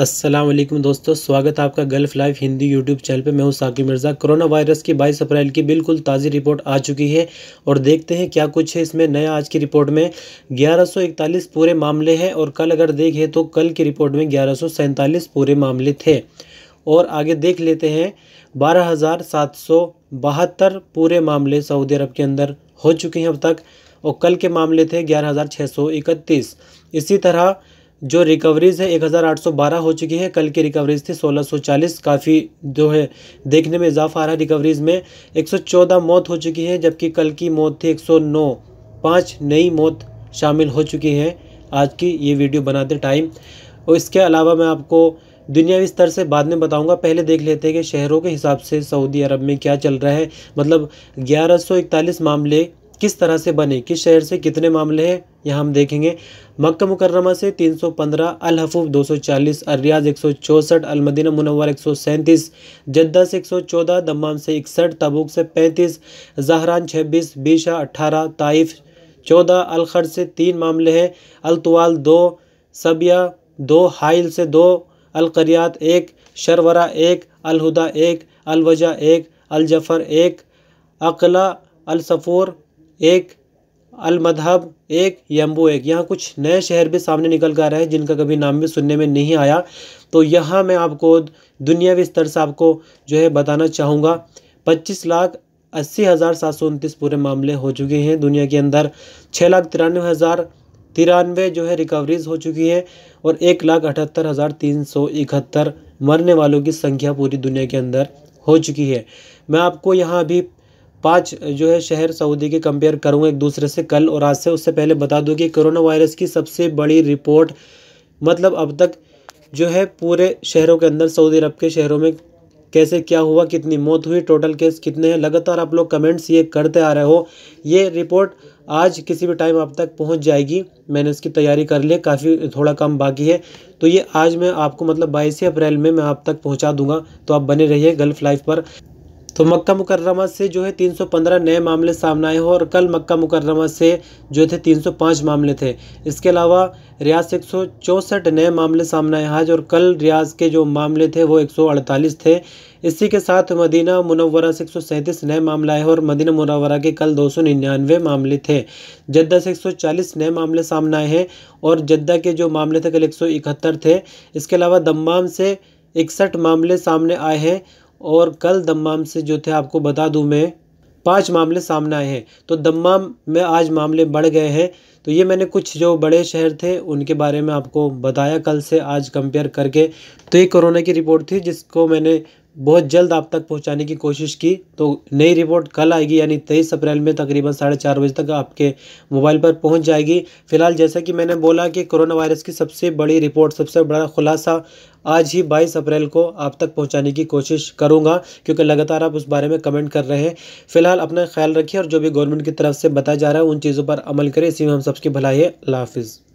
असलम दोस्तों स्वागत है आपका Gulf life Hindi YouTube channel पे मैं हूँ साकिब मिर्ज़ा कोरोना वायरस की 22 अप्रैल की बिल्कुल ताज़ी रिपोर्ट आ चुकी है और देखते हैं क्या कुछ है इसमें नया आज की रिपोर्ट में 1141 पूरे मामले हैं और कल अगर देखें तो कल की रिपोर्ट में ग्यारह पूरे मामले थे और आगे देख लेते हैं बारह पूरे मामले सऊदी अरब के अंदर हो चुके हैं अब तक और कल के मामले थे ग्यारह इसी तरह जो रिकवरीज़ है 1812 हो चुकी है कल की रिकवरीज़ थी 1640 काफ़ी जो है देखने में इजाफा आ रहा है रिकवरीज़ में 114 मौत हो चुकी है जबकि कल की मौत थी 109 पांच नई मौत शामिल हो चुकी हैं आज की ये वीडियो बनाते टाइम और इसके अलावा मैं आपको दुनियावी स्तर से बाद में बताऊंगा पहले देख लेते हैं कि शहरों के हिसाब से सऊदी अरब में क्या चल रहा है मतलब ग्यारह मामले किस तरह से बने किस शहर से कितने मामले हैं यहाँ हम देखेंगे मक्का मुकर्रमा से 315 अल हफूब 240 अरियाज एक सौ चौंसठ अलमदीना मुनवर एक सौ सैंतीस जद्दा से 114 दम्माम से इकसठ तबूक से 35 जहरान 26 बीशा 18 ताइफ 14 अलखर से तीन मामले हैं अलतवाल दो सबिया दो हाइल से दो अलकरियात एक शरवरा एक अलहुदा एक अलवजा एक अलजफ़र एक अकला अलसफ़ूर एक अलमदहब एक यम्बू एक यहाँ कुछ नए शहर भी सामने निकल कर आ रहे हैं जिनका कभी नाम भी सुनने में नहीं आया तो यहाँ मैं आपको दुनियावी स्तर से आपको जो है बताना चाहूँगा पच्चीस लाख अस्सी हज़ार सात सौ उनतीस पूरे मामले हो चुके हैं दुनिया के अंदर छः लाख तिरानवे हज़ार तिरानवे जो है रिकवरीज हो चुकी है और एक लाख अठहत्तर हज़ार तीन सौ इकहत्तर मरने वालों की संख्या पूरी दुनिया के अंदर हो चुकी है मैं आपको यहाँ अभी पाँच जो है शहर सऊदी के कंपेयर करूंगा एक दूसरे से कल और आज से उससे पहले बता दूँ कि कोरोना वायरस की सबसे बड़ी रिपोर्ट मतलब अब तक जो है पूरे शहरों के अंदर सऊदी अरब के शहरों में कैसे क्या हुआ कितनी मौत हुई टोटल केस कितने हैं लगातार आप लोग कमेंट्स ये करते आ रहे हो ये रिपोर्ट आज किसी भी टाइम आप तक पहुंच जाएगी मैंने इसकी तैयारी कर ली काफ़ी थोड़ा काम बाकी है तो ये आज मैं आपको मतलब बाईस अप्रैल में मैं आप तक पहुंचा दूंगा तो आप बने रहिए गल्फ लाइफ पर तो मक्का मुकर्रमा से जो है 315 नए मामले सामने आए हो और कल मक्का मुकर्रमा से जो थे 305 मामले थे इसके अलावा रियाज से एक नए मामले सामने आए आज और कल रियाज के जो मामले थे वो 148 थे इसी के साथ मदीना मुनवरा से एक नए मामले आए और मदीना मुनवरा के कल दो मामले थे जद्दा से 140 नए मामले सामने आए हैं और जद्दा के जो मामले थे कल एक थे इसके अलावा दमाम से इकसठ मामले सामने आए हैं और कल दम्माम से जो थे आपको बता दूं मैं पांच मामले सामने आए हैं तो दम्माम में आज मामले बढ़ गए हैं तो ये मैंने कुछ जो बड़े शहर थे उनके बारे में आपको बताया कल से आज कंपेयर करके तो ये कोरोना की रिपोर्ट थी जिसको मैंने बहुत जल्द आप तक पहुंचाने की कोशिश की तो नई रिपोर्ट कल आएगी यानी तेईस अप्रैल में तकरीबन साढ़े चार बजे तक आपके मोबाइल पर पहुंच जाएगी फिलहाल जैसा कि मैंने बोला कि कोरोना वायरस की सबसे बड़ी रिपोर्ट सबसे बड़ा खुलासा आज ही 22 अप्रैल को आप तक पहुंचाने की कोशिश करूंगा क्योंकि लगातार आप उस बारे में कमेंट कर रहे हैं फिलहाल अपना ख्याल रखिए और जो भी गवर्नमेंट की तरफ से बताया जा रहा है उन चीज़ों पर अमल करें इसी में हम सबकी भलाई है अल्लाह हाफिज़